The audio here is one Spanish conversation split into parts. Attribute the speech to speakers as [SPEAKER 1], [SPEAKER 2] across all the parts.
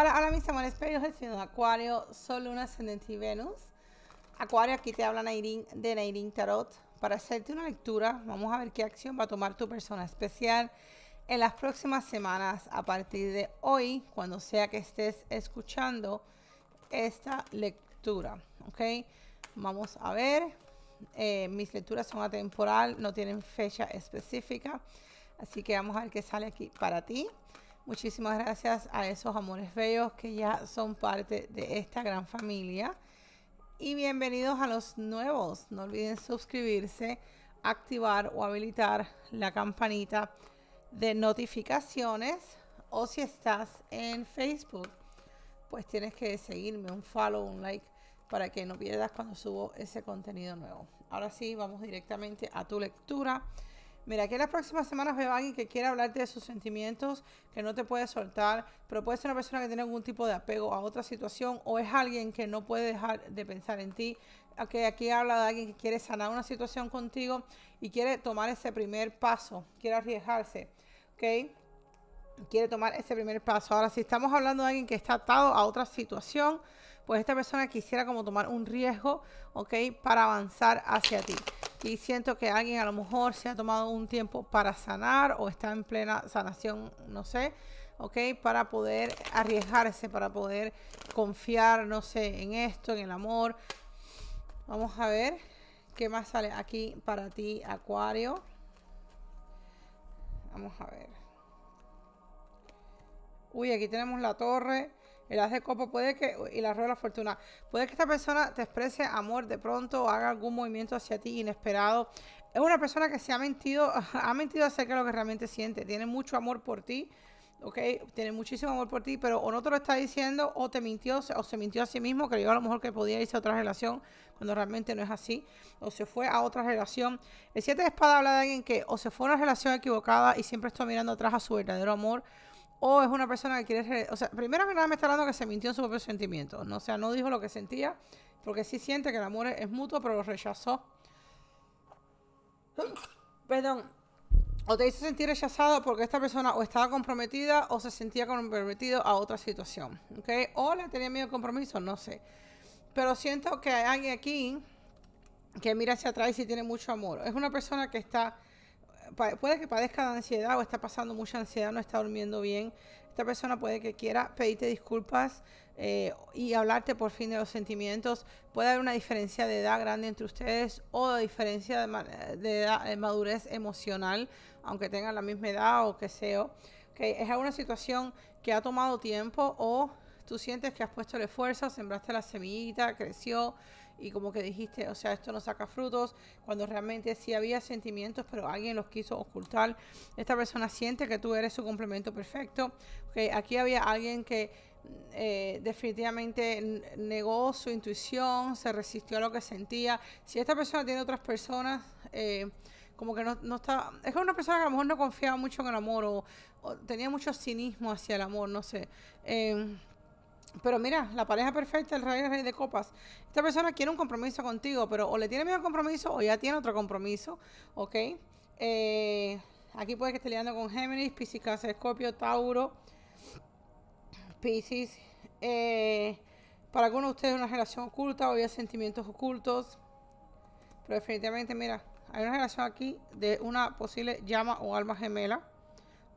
[SPEAKER 1] Hola, hola mis amores, pero yo soy Acuario, Sol, Luna, Ascendente y Venus. Acuario, aquí te habla Nairín de Nairín Tarot. Para hacerte una lectura, vamos a ver qué acción va a tomar tu persona especial en las próximas semanas a partir de hoy, cuando sea que estés escuchando esta lectura. ¿Ok? Vamos a ver. Eh, mis lecturas son atemporal, no tienen fecha específica. Así que vamos a ver qué sale aquí para ti. Muchísimas gracias a esos amores bellos que ya son parte de esta gran familia. Y bienvenidos a los nuevos. No olviden suscribirse, activar o habilitar la campanita de notificaciones. O si estás en Facebook, pues tienes que seguirme, un follow, un like, para que no pierdas cuando subo ese contenido nuevo. Ahora sí, vamos directamente a tu lectura Mira, aquí en las próximas semanas a alguien que quiere hablarte de sus sentimientos, que no te puede soltar, pero puede ser una persona que tiene algún tipo de apego a otra situación o es alguien que no puede dejar de pensar en ti. que aquí habla de alguien que quiere sanar una situación contigo y quiere tomar ese primer paso, quiere arriesgarse, ¿ok? Quiere tomar ese primer paso. Ahora, si estamos hablando de alguien que está atado a otra situación, pues esta persona quisiera como tomar un riesgo, ¿ok? Para avanzar hacia ti y siento que alguien a lo mejor se ha tomado un tiempo para sanar o está en plena sanación, no sé, ¿ok? Para poder arriesgarse, para poder confiar, no sé, en esto, en el amor. Vamos a ver qué más sale aquí para ti, Acuario. Vamos a ver. Uy, aquí tenemos la torre el as de copa puede que, y la rueda de la fortuna, puede que esta persona te exprese amor de pronto o haga algún movimiento hacia ti inesperado. Es una persona que se ha mentido, ha mentido acerca de lo que realmente siente. Tiene mucho amor por ti, ¿ok? Tiene muchísimo amor por ti, pero o no te lo está diciendo o te mintió o se mintió a sí mismo, que creyó a lo mejor que podía irse a otra relación cuando realmente no es así, o se fue a otra relación. El 7 de espada habla de alguien que o se fue a una relación equivocada y siempre está mirando atrás a su verdadero amor o es una persona que quiere... O sea, primero que nada me está hablando que se mintió en su propio sentimiento. ¿no? O sea, no dijo lo que sentía, porque sí siente que el amor es mutuo, pero lo rechazó. Perdón. O te hizo sentir rechazado porque esta persona o estaba comprometida o se sentía comprometido a otra situación, ¿ok? O le tenía miedo al compromiso, no sé. Pero siento que hay alguien aquí que mira hacia atrás y tiene mucho amor. Es una persona que está puede que padezca de ansiedad o está pasando mucha ansiedad, no está durmiendo bien. Esta persona puede que quiera pedirte disculpas eh, y hablarte por fin de los sentimientos. Puede haber una diferencia de edad grande entre ustedes o diferencia de, de, eh, madurez emocional, aunque tengan la misma edad o que sea. que Es alguna situación que ha tomado tiempo o tú sientes que has puesto el esfuerzo, sembraste la semillita, creció, y como que dijiste, o sea, esto no saca frutos, cuando realmente sí había sentimientos, pero alguien los quiso ocultar. Esta persona siente que tú eres su complemento perfecto. Okay, aquí había alguien que mm, eh, definitivamente negó su intuición, se resistió a lo que sentía. Si esta persona tiene otras personas, eh, como que no, está, es una persona que a lo mejor no confiaba mucho en el amor o, o tenía mucho cinismo hacia el amor, no sé. Eh, pero mira, la pareja perfecta, el rey, rey de copas. Esta persona quiere un compromiso contigo, pero o le tiene miedo compromiso o ya tiene otro compromiso, ¿ok? Eh, aquí puede que esté liando con Géminis, Pisces, Escorpio, Tauro, piscis. Eh, para algunos de ustedes una relación oculta o hay sentimientos ocultos. Pero definitivamente, mira, hay una relación aquí de una posible llama o alma gemela.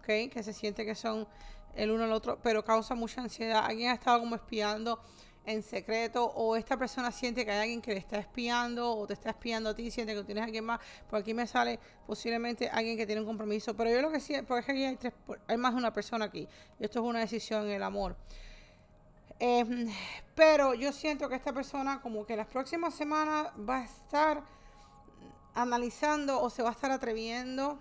[SPEAKER 1] Que se siente que son el uno al otro, pero causa mucha ansiedad. Alguien ha estado como espiando en secreto o esta persona siente que hay alguien que le está espiando o te está espiando a ti, siente que tienes a alguien más, por aquí me sale posiblemente alguien que tiene un compromiso, pero yo lo que siento porque aquí hay, tres, hay más de una persona aquí y esto es una decisión en el amor. Em, pero yo siento que esta persona como que las próximas semanas va a estar analizando o se va a estar atreviendo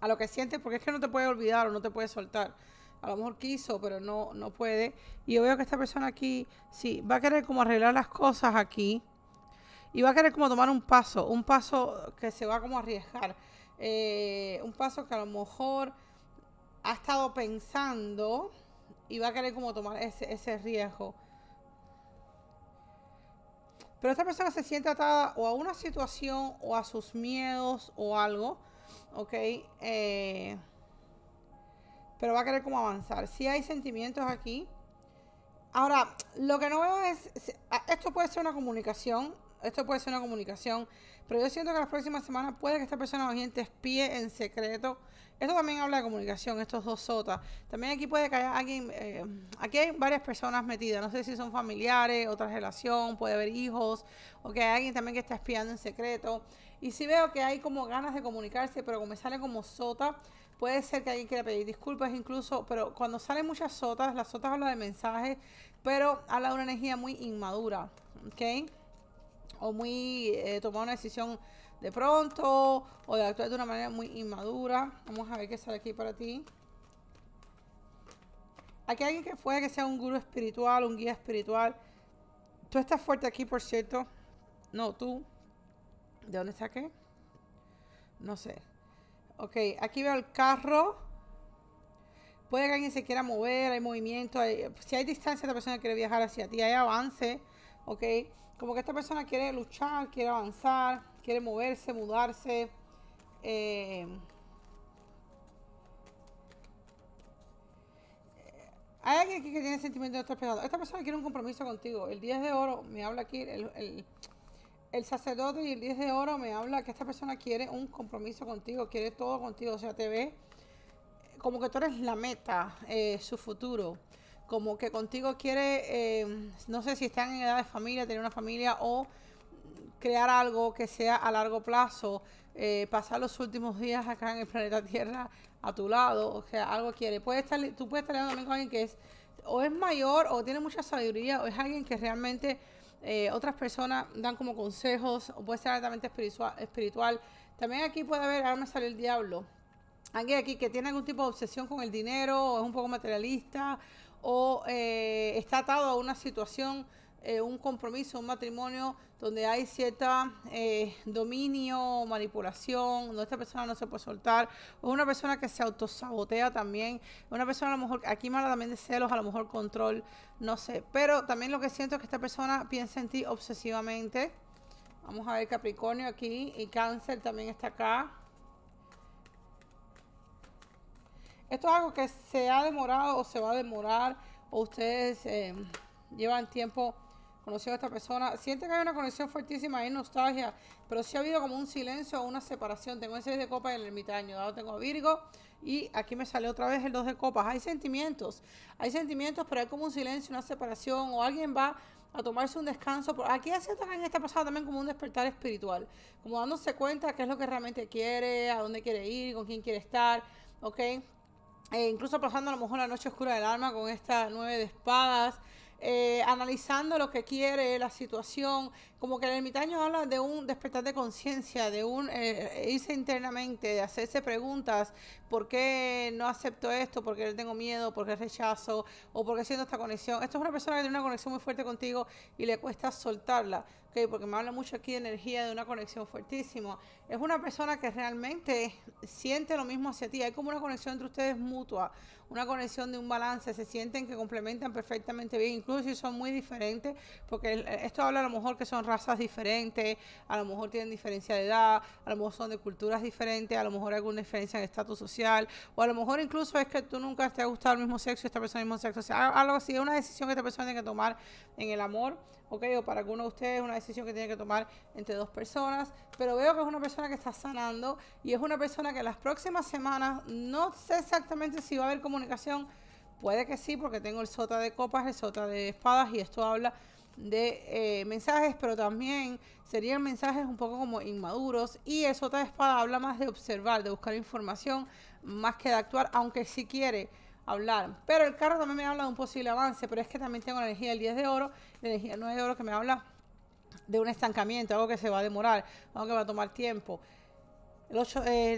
[SPEAKER 1] a lo que sientes, porque es que no te puede olvidar o no te puede soltar. A lo mejor quiso, pero no, no puede. Y yo veo que esta persona aquí, sí, va a querer como arreglar las cosas aquí. Y va a querer como tomar un paso, un paso que se va como a arriesgar. Eh, un paso que a lo mejor ha estado pensando y va a querer como tomar ese, ese riesgo. Pero esta persona se siente atada o a una situación o a sus miedos o algo ¿ok? Eh, pero va a querer como avanzar. Si hay sentimientos aquí. Ahora, lo que no veo es, esto puede ser una comunicación, esto puede ser una comunicación, pero yo siento que las próximas semanas puede que esta persona o gente espíe en secreto. Esto también habla de comunicación, estos dos sotas. También aquí puede caer alguien, eh, aquí hay varias personas metidas, no sé si son familiares, otra relación, puede haber hijos, o que hay alguien también que está espiando en secreto. Y si veo que hay como ganas de comunicarse, pero como me sale como sota, puede ser que alguien quiera pedir disculpas incluso, pero cuando salen muchas sotas, las sotas hablan de mensajes, pero habla de una energía muy inmadura, ¿ok? O muy eh, tomar una decisión de pronto, o de actuar de una manera muy inmadura. Vamos a ver qué sale aquí para ti. Aquí hay alguien que fue que sea un gurú espiritual, un guía espiritual. Tú estás fuerte aquí, por cierto. No, tú. ¿De dónde saqué? No sé. Ok, aquí veo el carro. Puede que alguien se quiera mover, hay movimiento. si hay distancia, esta persona quiere viajar hacia ti, hay avance. Ok, como que esta persona quiere luchar, quiere avanzar, quiere moverse, mudarse. Eh, hay alguien aquí que tiene sentimiento de estar pegado. Esta persona quiere un compromiso contigo. El 10 de oro me habla aquí. el el sacerdote y el 10 de oro me habla que esta persona quiere un compromiso contigo, quiere todo contigo, o sea, te ve como que tú eres la meta, eh, su futuro, como que contigo quiere, eh, no sé si están en edad de familia, tener una familia o crear algo que sea a largo plazo, eh, pasar los últimos días acá en el planeta Tierra a tu lado, o sea, algo quiere. Puedes estar, tú puedes estar hablando con alguien que es o es mayor o tiene mucha sabiduría o es alguien que realmente eh, otras personas dan como consejos, o puede ser altamente espiritual, También aquí puede haber, ahora me sale el diablo, alguien aquí que tiene algún tipo de obsesión con el dinero, o es un poco materialista, o eh, está atado a una situación eh, un compromiso, un matrimonio donde hay cierta eh, dominio, manipulación, donde esta persona no se puede soltar, o una persona que se autosabotea también, una persona a lo mejor, aquí mala también de celos, a lo mejor control, no sé, pero también lo que siento es que esta persona piensa en ti obsesivamente. Vamos a ver Capricornio aquí y Cáncer también está acá. Esto es algo que se ha demorado o se va a demorar o ustedes eh, llevan tiempo conocido a esta persona. Siente que hay una conexión fuertísima, hay nostalgia, pero sí ha habido como un silencio o una separación. Tengo ese de copas en el ermitaño, dado tengo a Virgo y aquí me sale otra vez el dos de copas. Hay sentimientos, hay sentimientos, pero hay como un silencio, una separación o alguien va a tomarse un descanso. Aquí hace en esta pasada también como un despertar espiritual, como dándose cuenta qué es lo que realmente quiere, a dónde quiere ir, con quién quiere estar, ¿ok? E incluso pasando a lo mejor la noche oscura del alma con esta nueve de espadas. Eh, analizando lo que quiere, la situación, como que el ermitaño habla de un despertar de conciencia, de un eh, eh, irse internamente, de hacerse preguntas, ¿por qué no acepto esto? ¿Por qué tengo miedo? ¿Por qué rechazo? ¿O por qué siento esta conexión? Esto es una persona que tiene una conexión muy fuerte contigo y le cuesta soltarla, ¿ok? Porque me habla mucho aquí de energía, de una conexión fuertísima. Es una persona que realmente siente lo mismo hacia ti, hay como una conexión entre ustedes mutua, una conexión de un balance, se sienten que complementan perfectamente bien, incluso si son muy diferentes, porque esto habla a lo mejor que son razas diferentes, a lo mejor tienen diferencia de edad, a lo mejor son de culturas diferentes, a lo mejor hay alguna diferencia en estatus social, o a lo mejor incluso es que tú nunca te ha gustado el mismo sexo y esta persona el mismo sexo. O sea, algo así, es una decisión que esta persona tiene que tomar en el amor, ¿ok? O para alguno de ustedes es una decisión que tiene que tomar entre dos personas, pero veo que es una persona que está sanando y es una persona que las próximas semanas, no sé exactamente si va a haber comunicación, puede que sí, porque tengo el sota de copas, el sota de espadas y esto habla de eh, mensajes, pero también serían mensajes un poco como inmaduros y eso otra espada habla más de observar, de buscar información, más que de actuar, aunque si sí quiere hablar. Pero el carro también me habla de un posible avance, pero es que también tengo la energía del 10 de oro, la energía del 9 de oro que me habla de un estancamiento, algo que se va a demorar, algo que va a tomar tiempo. El,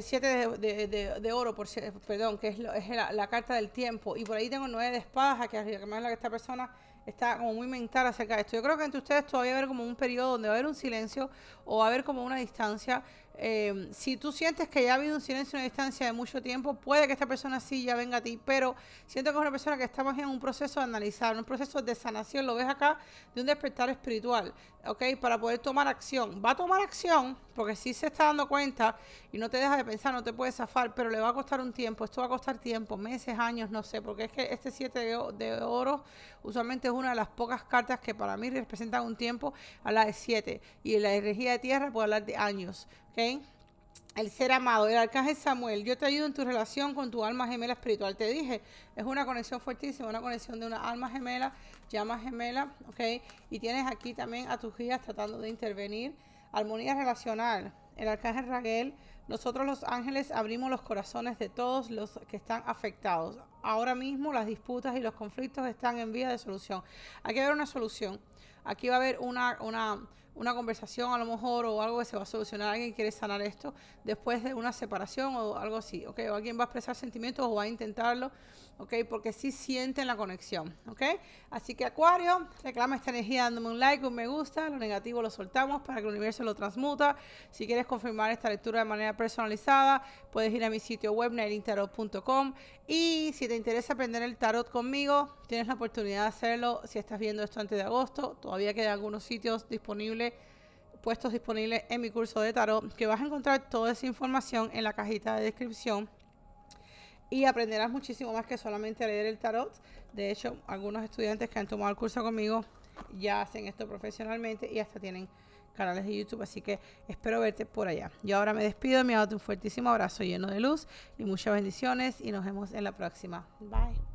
[SPEAKER 1] 7 de, oro, por, perdón, que es, es la, carta del tiempo. Y por ahí tengo nueve 9 de espadas, que, que me que esta persona está como muy mental acerca de esto. Yo creo que entre ustedes todavía va a haber como un periodo donde va a haber un silencio o va a haber como una distancia. Em, si tú sientes que ya ha habido un silencio, una distancia de mucho tiempo, puede que esta persona sí ya venga a ti, pero siento que es una persona que está más en un proceso de analizar, un proceso de sanación, lo ves acá, de un despertar espiritual. ¿ok? Para poder tomar acción. Va a tomar acción porque si se está dando cuenta y no te deja de pensar, no te puede zafar, pero le va a costar un tiempo. Esto va a costar tiempo, meses, años, no sé, porque es que este 7 de, oro usualmente es una de las pocas cartas que para mí representan un tiempo a la de 7 y la energía de tierra puede hablar de años, ¿ok? el ser amado, el arcángel Samuel, yo te ayudo en tu relación con tu alma gemela espiritual. Te dije, es una conexión fuertísima, una conexión de una alma gemela, llama gemela, ¿ok? Y tienes aquí también a tus guías tratando de intervenir. Armonía relacional, el arcángel Raquel. nosotros los ángeles abrimos los corazones de todos los que están afectados. Ahora mismo las disputas y los conflictos están en vía de solución. Hay que haber una solución, aquí va a haber una, una una conversación a lo mejor o algo que se va a solucionar, alguien quiere sanar esto después de una separación o algo así, ¿ok? O alguien va a expresar sentimientos o va a intentarlo, ¿ok? Porque sí sienten la conexión, ¿ok? Así que Acuario, reclama esta energía dándome un like, un me gusta, lo negativo lo soltamos para que el universo lo transmuta. Si quieres confirmar esta lectura de manera personalizada, puedes ir a mi sitio web, nailintarot.com y si te interesa aprender el tarot conmigo, Tienes la oportunidad de hacerlo si estás viendo esto antes de agosto. Todavía quedan algunos sitios disponibles, puestos disponibles en mi curso de tarot, que vas a encontrar toda esa información en la cajita de descripción. Y aprenderás muchísimo más que solamente leer el tarot. De hecho, algunos estudiantes que han tomado el curso conmigo ya hacen esto profesionalmente y hasta tienen canales de YouTube, así que espero verte por allá. Yo ahora me despido, me hago un fuertísimo abrazo lleno de luz y muchas bendiciones y nos vemos en la próxima. Bye.